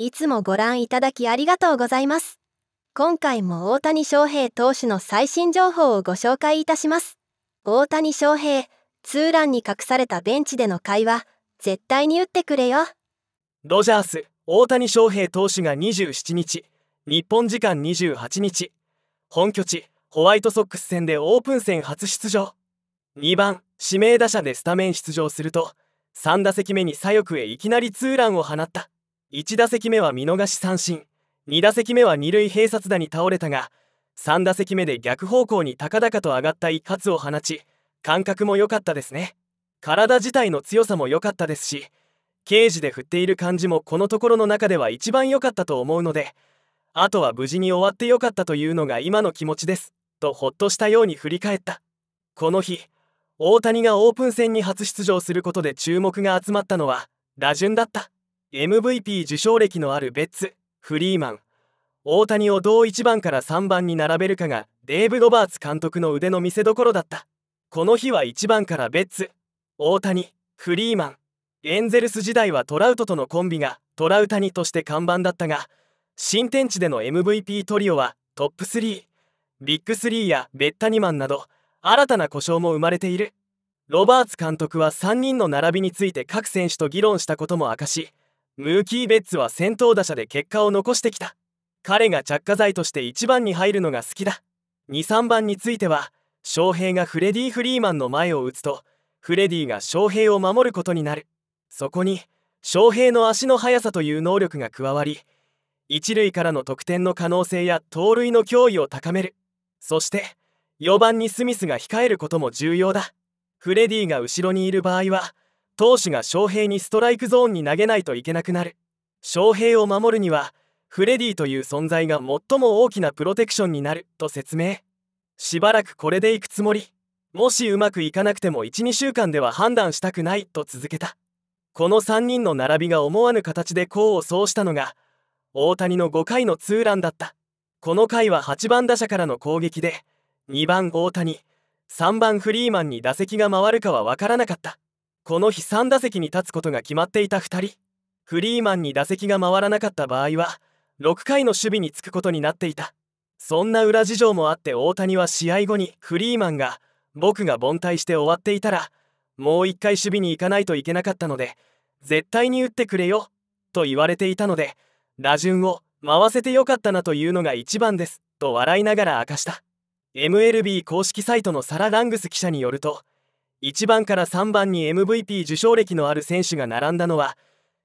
いつもご覧いただきありがとうございます。今回も大谷翔平投手の最新情報をご紹介いたします。大谷翔平、ツーランに隠されたベンチでの会話、絶対に打ってくれよ。ドジャース、大谷翔平投手が27日、日本時間28日、本拠地、ホワイトソックス戦でオープン戦初出場。2番、指名打者でスタメン出場すると、3打席目に左翼へいきなりツーランを放った。1打席目は見逃し三振2打席目は二塁併殺打に倒れたが3打席目で逆方向に高々と上がった一発を放ち感覚も良かったですね体自体の強さも良かったですしケージで振っている感じもこのところの中では一番良かったと思うのであとは無事に終わって良かったというのが今の気持ちですとほっとしたように振り返ったこの日大谷がオープン戦に初出場することで注目が集まったのは打順だった MVP 受賞歴のあるベッツフリーマン大谷をどう1番から3番に並べるかがデーブ・ロバーツ監督の腕の見せどころだったこの日は1番からベッツ大谷フリーマンエンゼルス時代はトラウトとのコンビがトラウタニとして看板だったが新天地での MVP トリオはトップ3ビッグ3やベッタニマンなど新たな故障も生まれているロバーツ監督は3人の並びについて各選手と議論したことも明かしムーキー・ベッツは先頭打者で結果を残してきた彼が着火剤として1番に入るのが好きだ23番については翔平がフレディ・フリーマンの前を打つとフレディが翔平を守ることになるそこに翔平の足の速さという能力が加わり一塁からの得点の可能性や盗塁の脅威を高めるそして4番にスミスが控えることも重要だフレディが後ろにいる場合は投手が翔平にストライクゾーンに投げないといけなくなる翔平を守るにはフレディという存在が最も大きなプロテクションになると説明しばらくこれでいくつもりもしうまくいかなくても12週間では判断したくないと続けたこの3人の並びが思わぬ形で功を奏したのが大谷の5回のツーランだったこの回は8番打者からの攻撃で2番大谷3番フリーマンに打席が回るかは分からなかったこの日3打席に立つことが決まっていた2人フリーマンに打席が回らなかった場合は6回の守備につくことになっていたそんな裏事情もあって大谷は試合後にフリーマンが僕が凡退して終わっていたらもう1回守備に行かないといけなかったので絶対に打ってくれよと言われていたので打順を回せてよかったなというのが一番ですと笑いながら明かした MLB 公式サイトのサラ・ラングス記者によると1番から3番に MVP 受賞歴のある選手が並んだのは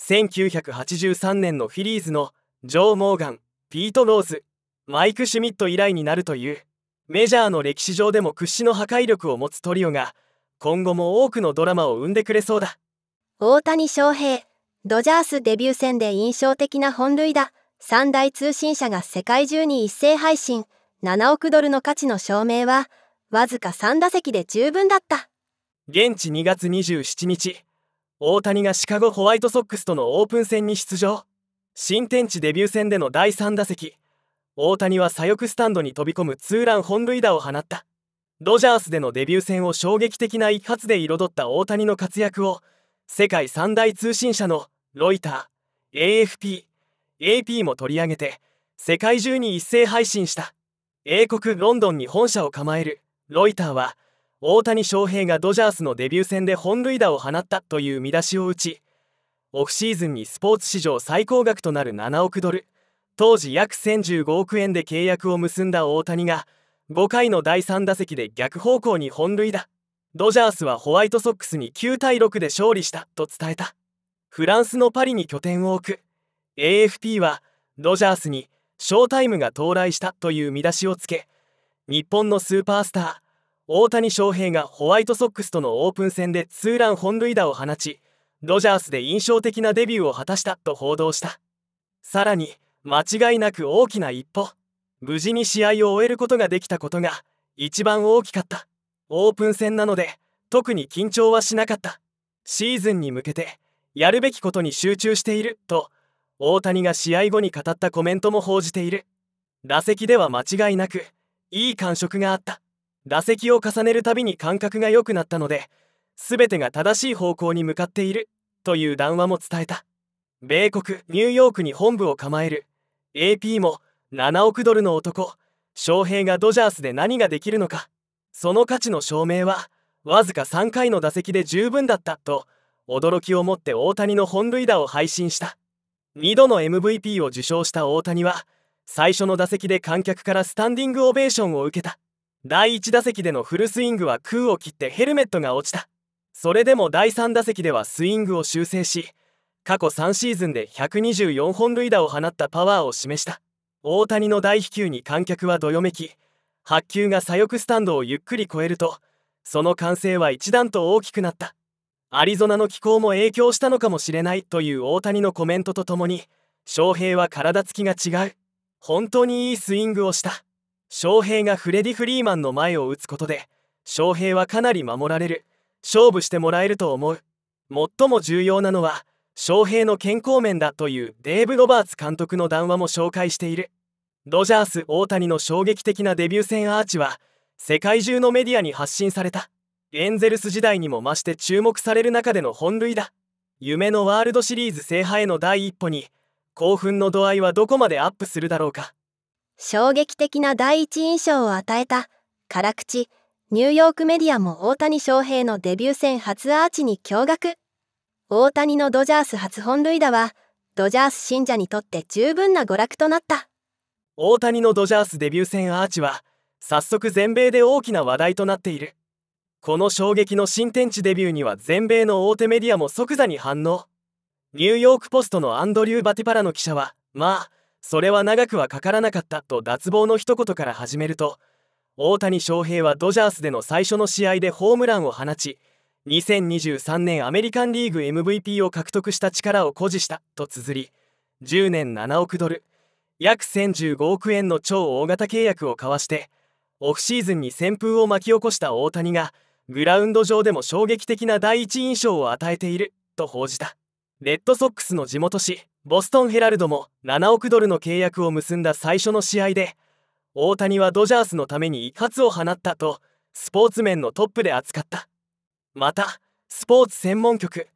1983年のフィリーズのジョー・モーガンピート・ローズマイク・シュミット以来になるというメジャーの歴史上でも屈指の破壊力を持つトリオが今後も多くのドラマを生んでくれそうだ大谷翔平ドジャースデビュー戦で印象的な本塁打三大通信社が世界中に一斉配信7億ドルの価値の証明はわずか3打席で十分だった。現地2月27日大谷がシカゴホワイトソックスとのオープン戦に出場新天地デビュー戦での第3打席大谷は左翼スタンドに飛び込むツーラン本塁打を放ったドジャースでのデビュー戦を衝撃的な一発で彩った大谷の活躍を世界三大通信社のロイター AFP、AP も取り上げて世界中に一斉配信した英国ロンドンに本社を構えるロイターは「大谷翔平がドジャースのデビュー戦で本塁打を放ったという見出しを打ちオフシーズンにスポーツ史上最高額となる7億ドル当時約1015億円で契約を結んだ大谷が5回の第3打席で逆方向に本塁打ドジャースはホワイトソックスに9対6で勝利したと伝えたフランスのパリに拠点を置く AFP はドジャースにショータイムが到来したという見出しをつけ日本のスーパースター大谷翔平がホワイトソックスとのオープン戦でツーラン本塁打を放ちドジャースで印象的なデビューを果たしたと報道したさらに間違いなく大きな一歩無事に試合を終えることができたことが一番大きかったオープン戦なので特に緊張はしなかったシーズンに向けてやるべきことに集中していると大谷が試合後に語ったコメントも報じている打席では間違いなくいい感触があった打席を重ねるたびに感覚が良くなったので全てが正しい方向に向かっているという談話も伝えた米国ニューヨークに本部を構える AP も7億ドルの男翔平がドジャースで何ができるのかその価値の証明はわずか3回の打席で十分だったと驚きをもって大谷の本塁打を配信した2度の MVP を受賞した大谷は最初の打席で観客からスタンディングオベーションを受けた第1打席でのフルスイングは空を切ってヘルメットが落ちたそれでも第3打席ではスイングを修正し過去3シーズンで124本塁打を放ったパワーを示した大谷の大飛球に観客はどよめき発球が左翼スタンドをゆっくり超えるとその歓声は一段と大きくなったアリゾナの気候も影響したのかもしれないという大谷のコメントとともに翔平は体つきが違う本当にいいスイングをした翔平がフレディ・フリーマンの前を打つことで翔平はかなり守られる勝負してもらえると思う最も重要なのは翔平の健康面だというデーブ・ロバーツ監督の談話も紹介しているドジャース大谷の衝撃的なデビュー戦アーチは世界中のメディアに発信されたエンゼルス時代にも増して注目される中での本塁打夢のワールドシリーズ制覇への第一歩に興奮の度合いはどこまでアップするだろうか衝撃的な第一印象を与えた辛口ニューヨークメディアも大谷翔平のデビュー戦初アーチに驚愕大谷のドジャース初本塁打はドジャース信者にとって十分な娯楽となった大谷のドジャースデビュー戦アーチは早速全米で大きな話題となっているこの衝撃の新天地デビューには全米の大手メディアも即座に反応ニューヨーク・ポストのアンドリュー・バティパラの記者はまあそれは長くはかからなかったと脱帽の一言から始めると大谷翔平はドジャースでの最初の試合でホームランを放ち2023年アメリカンリーグ MVP を獲得した力を誇示したと綴り10年7億ドル約1015億円の超大型契約を交わしてオフシーズンに旋風を巻き起こした大谷がグラウンド上でも衝撃的な第一印象を与えていると報じたレッドソックスの地元紙ボストン・ヘラルドも7億ドルの契約を結んだ最初の試合で大谷はドジャースのために一発を放ったとスポーツ面のトップで扱ったまたスポーツ専門局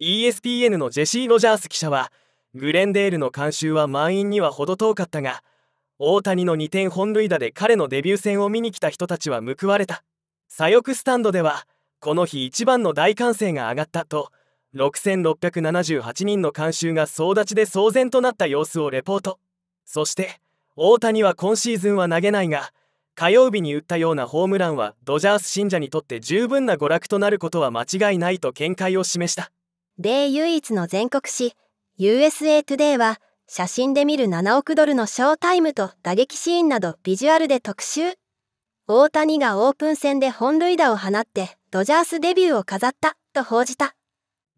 ESPN のジェシー・ロジャース記者はグレンデールの監修は満員には程遠かったが大谷の2点本塁打で彼のデビュー戦を見に来た人たちは報われた左翼スタンドではこの日一番の大歓声が上がったと6678人の観衆が総立ちで騒然となった様子をレポートそして大谷は今シーズンは投げないが火曜日に打ったようなホームランはドジャース信者にとって十分な娯楽となることは間違いないと見解を示した米唯一の全国紙 USA トゥデイは写真で見る7億ドルのショータイムと打撃シーンなどビジュアルで特集大谷がオープン戦で本塁打を放ってドジャースデビューを飾ったと報じた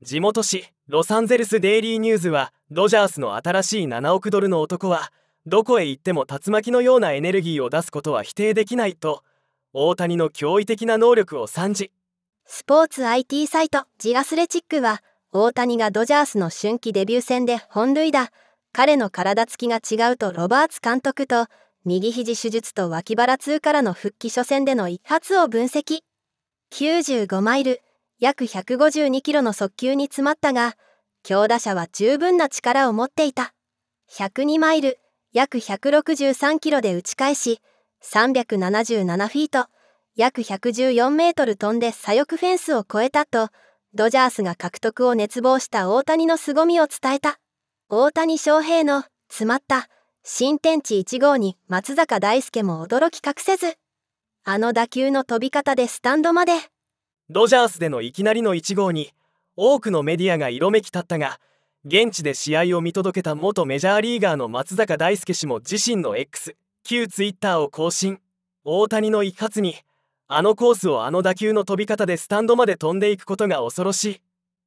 地元紙ロサンゼルス・デイリーニューズはドジャースの新しい7億ドルの男はどこへ行っても竜巻のようなエネルギーを出すことは否定できないと大谷の驚異的な能力を賛辞スポーツ IT サイトジアスレチックは大谷がドジャースの春季デビュー戦で本塁打彼の体つきが違うとロバーツ監督と右肘手術と脇腹痛からの復帰初戦での一発を分析95マイル約152キロの速球に詰まったが、強打者は十分な力を持っていた。102マイル、約163キロで打ち返し、377フィート、約114メートル飛んで左翼フェンスを越えたと、ドジャースが獲得を熱望した大谷の凄みを伝えた。大谷翔平の詰まった新天地1号に松坂大輔も驚き隠せず、あの打球の飛び方でスタンドまで。ドジャースでのいきなりの1号に多くのメディアが色めき立ったが現地で試合を見届けた元メジャーリーガーの松坂大輔氏も自身の X 旧 Twitter を更新大谷の一発にあのコースをあの打球の飛び方でスタンドまで飛んでいくことが恐ろしい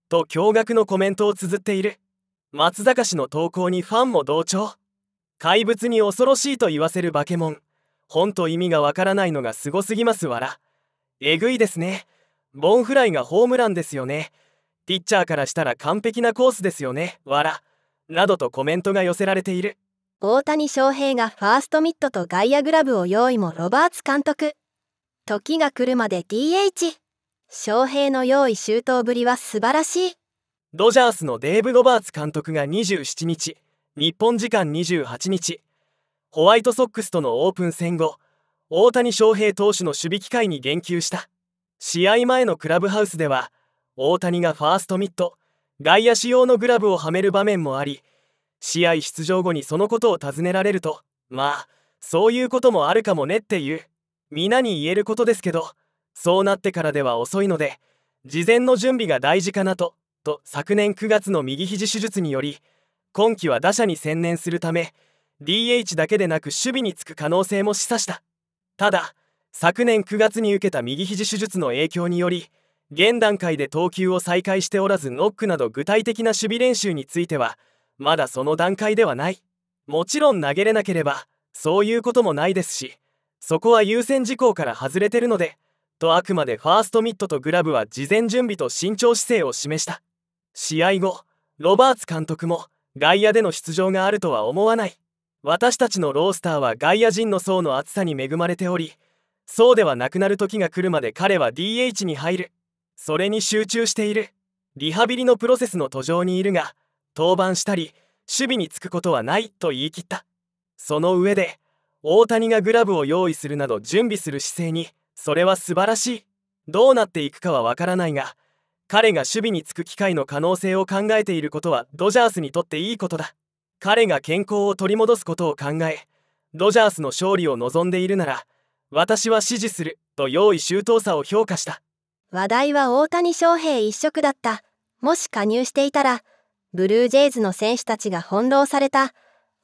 と驚愕のコメントを綴っている松坂氏の投稿にファンも同調怪物に恐ろしいと言わせるバケモン本と意味がわからないのがすごすぎますわらえぐいですねボンフライがホームランですよねピッチャーからしたら完璧なコースですよねわらなどとコメントが寄せられている大谷翔平がファーストミットと外野グラブを用意もロバーツ監督時が来るまで DH 翔平の用意周到ぶりは素晴らしいドジャースのデーブ・ロバーツ監督が27日日本時間28日ホワイトソックスとのオープン戦後大谷翔平投手の守備機会に言及した試合前のクラブハウスでは大谷がファーストミット外野手用のグラブをはめる場面もあり試合出場後にそのことを尋ねられるとまあそういうこともあるかもねっていう皆に言えることですけどそうなってからでは遅いので事前の準備が大事かなとと昨年9月の右肘手術により今季は打者に専念するため DH だけでなく守備につく可能性も示唆したただ昨年9月に受けた右肘手術の影響により現段階で投球を再開しておらずノックなど具体的な守備練習についてはまだその段階ではないもちろん投げれなければそういうこともないですしそこは優先事項から外れてるのでとあくまでファーストミットとグラブは事前準備と慎重姿勢を示した試合後ロバーツ監督も外野での出場があるとは思わない私たちのロースターは外野陣の層の厚さに恵まれておりそうではなくなる時が来るまで彼は DH に入るそれに集中しているリハビリのプロセスの途上にいるが登板したり守備につくことはないと言い切ったその上で大谷がグラブを用意するなど準備する姿勢にそれは素晴らしいどうなっていくかはわからないが彼が守備につく機会の可能性を考えていることはドジャースにとっていいことだ彼が健康を取り戻すことを考えドジャースの勝利を望んでいるなら私は支持すると用意周到さを評価した話題は大谷翔平一色だったもし加入していたらブルージェイズの選手たちが翻弄された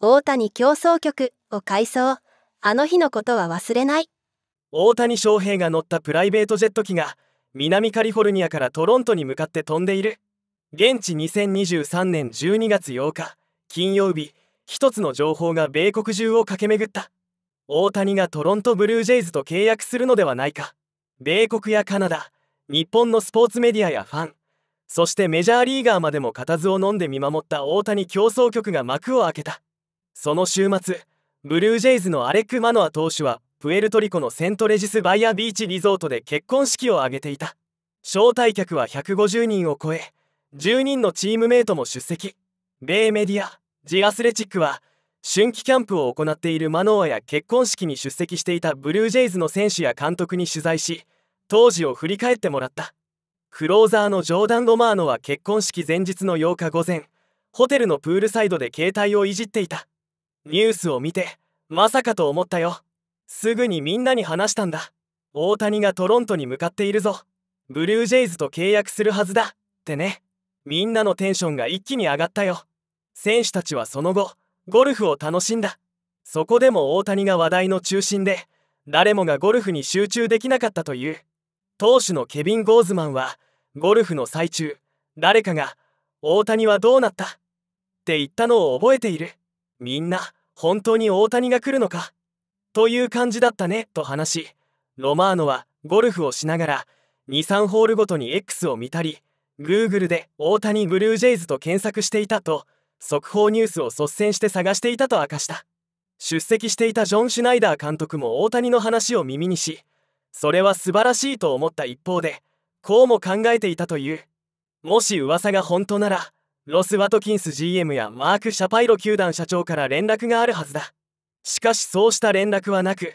大谷競争局を改装あの日のことは忘れない大谷翔平が乗ったプライベートジェット機が南カリフォルニアからトロントに向かって飛んでいる現地2023年12月8日金曜日一つの情報が米国中を駆け巡った大谷がトロントブルージェイズと契約するのではないか米国やカナダ日本のスポーツメディアやファンそしてメジャーリーガーまでも固唾を飲んで見守った大谷競争局が幕を開けたその週末ブルージェイズのアレック・マノア投手はプエルトリコのセントレジス・バイアビーチリゾートで結婚式を挙げていた招待客は150人を超え10人のチームメートも出席米メディアジアスレチックは春季キャンプを行っているマノアや結婚式に出席していたブルージェイズの選手や監督に取材し当時を振り返ってもらったクローザーのジョーダン・ロマーノは結婚式前日の8日午前ホテルのプールサイドで携帯をいじっていたニュースを見てまさかと思ったよすぐにみんなに話したんだ大谷がトロントに向かっているぞブルージェイズと契約するはずだってねみんなのテンションが一気に上がったよ選手たちはその後ゴルフを楽しんだそこでも大谷が話題の中心で誰もがゴルフに集中できなかったという投手のケビン・ゴーズマンはゴルフの最中誰かが「大谷はどうなった?」って言ったのを覚えているみんな本当に大谷が来るのかという感じだったねと話しロマーノはゴルフをしながら23ホールごとに X を見たり Google で大谷ブルージェイズと検索していたと速報ニュースを率先して探していたと明かした出席していたジョン・シュナイダー監督も大谷の話を耳にしそれは素晴らしいと思った一方でこうも考えていたというもし噂が本当ならロス・ワトキンス GM やマーク・シャパイロ球団社長から連絡があるはずだしかしそうした連絡はなく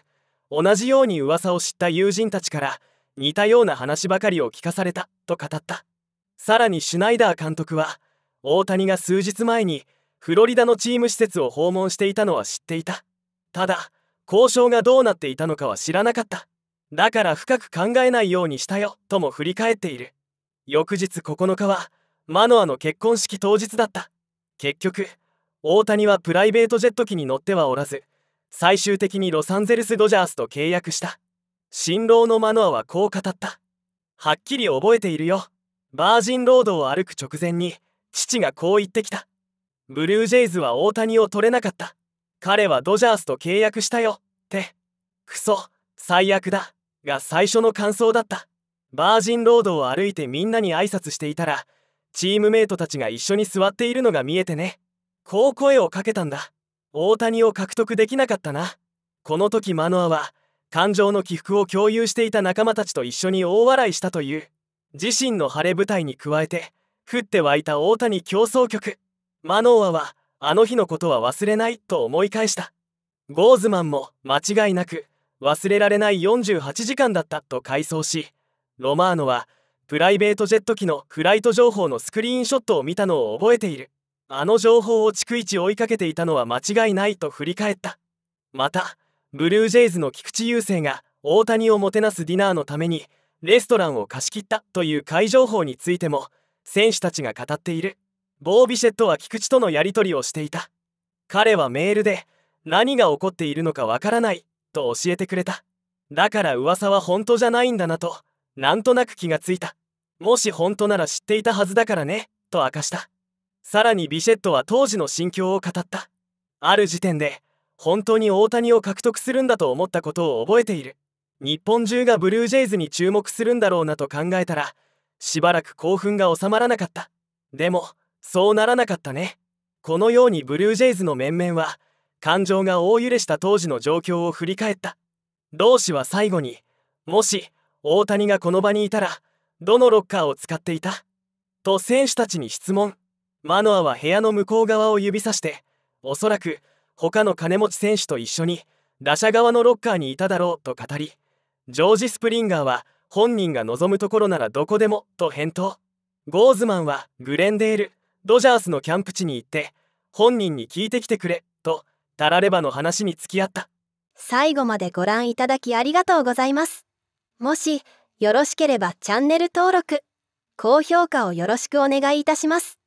同じように噂を知った友人たちから似たような話ばかりを聞かされたと語ったさらにシュナイダー監督は大谷が数日前にフロリダのチーム施設を訪問していたのは知っていたただ交渉がどうなっていたのかは知らなかっただから深く考えないようにしたよとも振り返っている翌日9日はマノアの結婚式当日だった結局大谷はプライベートジェット機に乗ってはおらず最終的にロサンゼルス・ドジャースと契約した新郎のマノアはこう語ったはっきり覚えているよバージンロードを歩く直前に父がこう言ってきたブルージェイズは大谷を取れなかった彼はドジャースと契約したよってクソ最悪だが最初の感想だったバージンロードを歩いてみんなに挨拶していたらチームメイトたちが一緒に座っているのが見えてねこう声をかけたんだ大谷を獲得できなかったなこの時マノアは感情の起伏を共有していた仲間たちと一緒に大笑いしたという自身の晴れ舞台に加えて降って湧いた大谷競争曲マノーアはあの日のことは忘れないと思い返したゴーズマンも間違いなく忘れられない48時間だったと回想しロマーノはプライベートジェット機のフライト情報のスクリーンショットを見たのを覚えているあの情報を逐一追いかけていたのは間違いないと振り返ったまたブルージェイズの菊池雄星が大谷をもてなすディナーのためにレストランを貸し切ったという会情報についても選手たちが語っているボービシェットは菊池とのやり取りをしていた彼はメールで何が起こっているのかわからないと教えてくれただから噂は本当じゃないんだなとなんとなく気がついたもし本当なら知っていたはずだからねと明かしたさらにビシェットは当時の心境を語ったある時点で本当に大谷を獲得するんだと思ったことを覚えている日本中がブルージェイズに注目するんだろうなと考えたらしばらく興奮が収まらなかったでもそうならなかったねこのようにブルージェイズの面々は感情が大揺れした当時の状況を振り返った同志は最後にもし大谷がこの場にいたらどのロッカーを使っていたと選手たちに質問マノアは部屋の向こう側を指さしておそらく他の金持ち選手と一緒に打者側のロッカーにいただろうと語りジョージ・スプリンガーは本人が望むところならどこでもと返答ゴーズマンはグレンデールドジャースのキャンプ地に行って本人に聞いてきてくれとタラレバの話に付き合った最後までご覧いただきありがとうございますもしよろしければチャンネル登録高評価をよろしくお願いいたします